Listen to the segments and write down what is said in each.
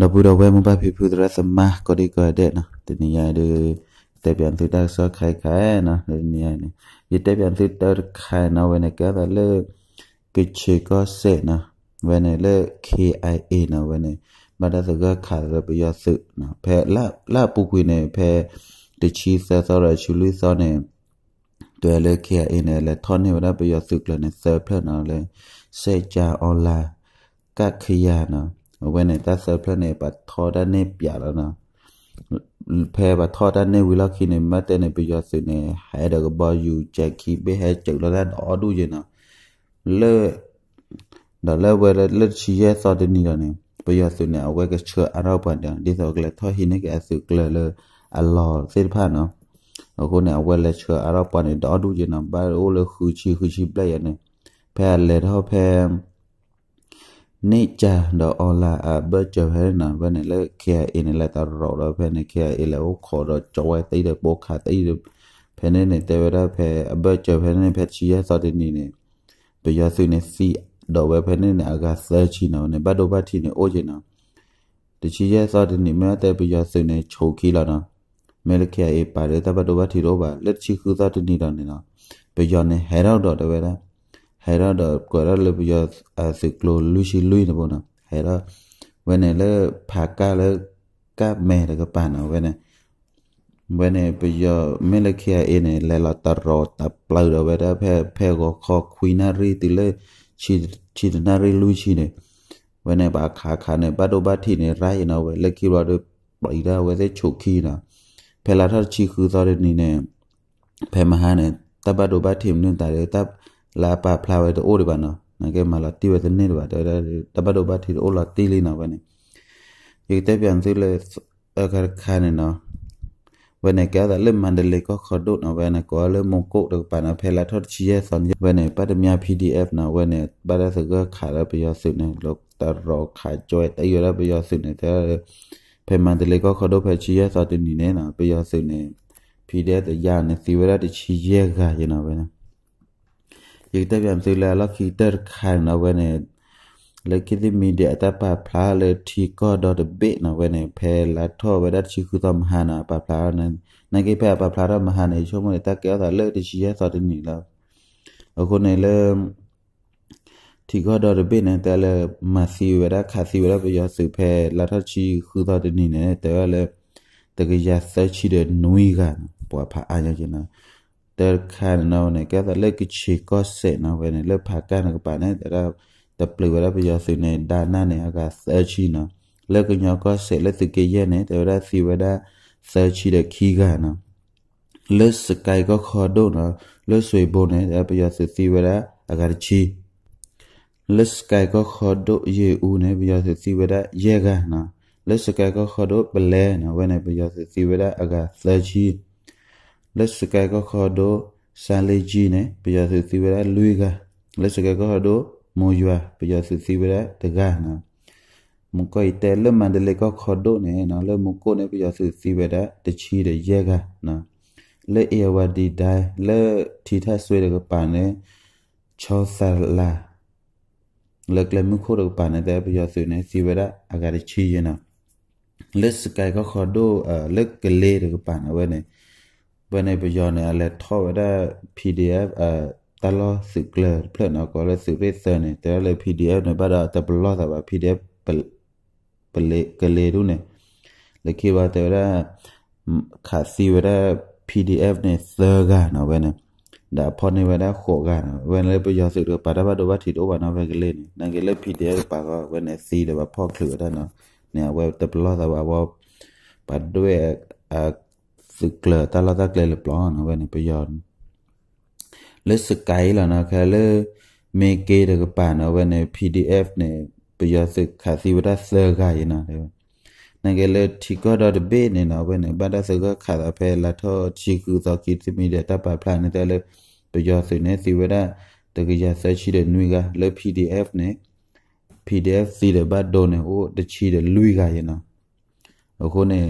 နဘူရဝဲမပဖိဖုဒရသမကိုဒီကတဲ့နော်တနည်းရတဲ့တက်ပြန်သိတာဆောခိုင်ခိုင်နော်တနည်းရနေရတက်ပြန်သိတာခိုင်နော်ဝဲနေကတဲ့လေကချေကောစေနော်ဝဲနေလေ KIA နော်ဝဲနေမတသကခါရပရစုနော်ဖဲလလပူကွေနေဖဲတချီဆဲဆောရချူလူဆောနေတွေ့လေ KIA နေလေထောနေဝရပရစုကလနေဆဲဖဲနော်လေစေချာအွန်လာကခရနော်ဝဲနေတာဆပ်ဖလနေပါထောဒနေပြလာနာဖဲပါထောဒနေဝီလခိနေမတ်တဲ့နေပြရစနေဟဲဒကဘယူချက်ခိဘဟဲချက်လာတဲ့အော်ဒူဂျေနာလေဒါလဲဝဲလက်ချီရဲစတဲ့နီကနေပြရစနေအဝဲကချေအရောက်ပန်တဲ့ဒီစောကလက်ထောဟိနေကဲဆုကလလအလောစေဖာနော်အခုနဲ့ဝက်လက်ချအရောက်ပန်တဲ့အော်ဒူဂျေနာဘာအိုလခူချီခူချီပလက်ရနေဖဲလက်ဟောဖဲနေချာတော့အလာအဘချဟဲနာဘယ်နဲ့လဲခဲအင်းလဲတာရောတော့ဖဲနေခဲအလဲခေါ်တော့ကျွဲတိတဲ့ပိုခါတိတဲ့ဖဲနေနေတဲဝရဖဲအဘချဖဲနေဖဲချီရစတဲ့နေနေဘရဆွေနေစီတော့ပဲဖဲနေနေအကဆဲချီနော်နေဘတ်တော့ဘတ်ချီနေအိုချင်နော်တချီရစတဲ့နေမဲတဲ့ဘရဆွေနေချိုခီလာနော်မဲလခဲအပါတဲ့ဘတ်တော့ဘတ်ထီတော့ပါလက်ချီခူစတဲ့နေတော့နေနော်ဘရနေဟဲတော့တော့တပဲလား hera da kwara le ya asiklo lushi lui na bona hera wene le phaka le ka me le ka pana wene wene pe ya me le khia ene le la ta ro ta pla da we da phe phe go kho khuina ri ti le chi chi na ri lui chi ne wene ba kha kha ne ba do ba thi ne rai na we le ki ro do pai da we se chokhi na phe la thar chi khu da ne ne phe ma ha ne ta ba do ba thi ne ta re ta လာပါဖလာဝဲတော့အိုးဒီပါနော်ငါကဲမလာတီဝဲတဲ့နေလို့ပါတော်တော်တပတ်တော့ပါထီအိုးလာတီလေးနော်ပဲနေဒီတဲ့ပြန်စီလေအခါခါနေနော်ဝနေကဲဒါလေမန္တလေးကခဒုတ်နော်ဝနေကောလေမုံကုတ်တော့ပါနာဖဲလာထော့ချီရဲ့ဆွန်ဝနေပတ်မြ PDF နော်ဝနေပါရစကခါရပြောစစ်နေလို့တရောခါကြွဲတဲ့ရပြောစစ်နေတဲ့ဖဲမန္တလေးကခဒုတ်ဖဲချီရဲ့စတင်နေနော်ပြောစစ်နေ PDF ရနေစီဝရတချီရဲ့ကရနော်ပဲနော် yekta biam se la la ki ter khan na wen le ki di media ta pa phla le thi ko do de be na wen phe la tho ba da chi ku tam ha na pa phla na na ki phe pa phla ra ma ha ne cho mo ta ke da le ti chi ya sa de ni la ako ne le thi ko do de be na ta le ma si we da kha si we da ya su phe la tho chi ku da de ni ne ta le တကယ်ရဆက်ချီတဲ့နွေးကပွားဖာအားရကျင်တာ ter khan no ne ka ta le ki chi ko se no ve ne le pha ka na pa ne ta ta plu ra pe yo se ne da na ne ka sa chi no le ko nyo ko se le ti ke ye ne ta ra si wa da sa chi de khi ga no le se kai ko kho do no le sui bo ne ta pe yo se si wa da agar chi le se kai ko kho do ye u ne pe yo se si wa da ye ga no le se kai ko kho do ble no ve ne pe yo se si wa da agar sa chi လက်စကဲကခေါ်ဒိုဆာလေဂျီနဲ့ပျော်သူသီဝရလူကလက်စကဲကခေါ်ဒိုမိုယွာပျော်သူသီဝရတကနာမကိုယ်တဲလမန္တလေးကခေါ်ဒိုနဲ့နော်လက်မကိုနဲ့ပျော်သူသီဝရတချီတဲ့ရဲကနော်လက်အေဝဒီဒိုင်လက်ထီထဆွေးတဲ့ကပါနဲ့ချောဆာလာလက်လက်မခိုးတော့ပါနဲ့တဲ့ပျော်သူနဲ့သီဝရအကရချီရနော်လက်စကဲကခေါ်ဒိုလက်ကလေးတဲ့ကပါနဲ့ဝဲနဲ့ပနေပယောနေအလဲထောဝဒ PDF အတလစုကလပလနကောလဲစုရိစနေတဲလဲ PDF နေပါတာတဘလောတာပါ PDF ပလေကလေရုနေလကေပါတဲရခါစီဝရ PDF နေသကနော်ဘယ်နေဒါဖော်နေဝဒခေါ်ကနော်ဘယ်လဲပယောစုရပါတာဘတော့ဘာတီတော့ဘာနော်ဘယ်ကလေနေငါကလေ PDF ပါကဘယ်နေစီတော့ဖော်ခလူရနော်နေဝဲတဘလောတာပါဘာဒွေสึกเกลตาลาตาเกลเลปลอนเวนี่ปยอนเลสกไกล่ะนะแค่เลเมเกตกป่านเวนี่ PDF เนี่ยปยอสึกขาซีวดาเซอร์ไกนะเด้နကလေတီကောဒတ်ဘေးနေနော်ဘယ်နဲ့ဘာသာစကားခါတာဖဲလာထောချီကူသောကိတမီတဲ့တပ်ပါဖလာနေတဲ့လေပျော်စနေစီဝဒတကရဆက်ရှိတဲ့နွေကလေ PDF နဲ့ PDF စီတဲ့ဘတ်ဒိုနဲ့ဟိုတချီတဲ့လူကရနော်အခုနဲ့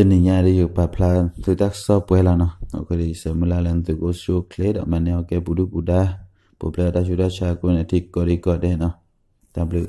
တင်ညာရေယပပလာသူတက်ဆော့ပွဲလာနော်ဟုတ်ကဲ့စမလာလန်သူကိုရှိုကလေတော့မနေော်ကေဘူးဘူးဒါပိုပလာတာရှူတာချာကိုနေတိကိုရီကော့ဒဲနော် W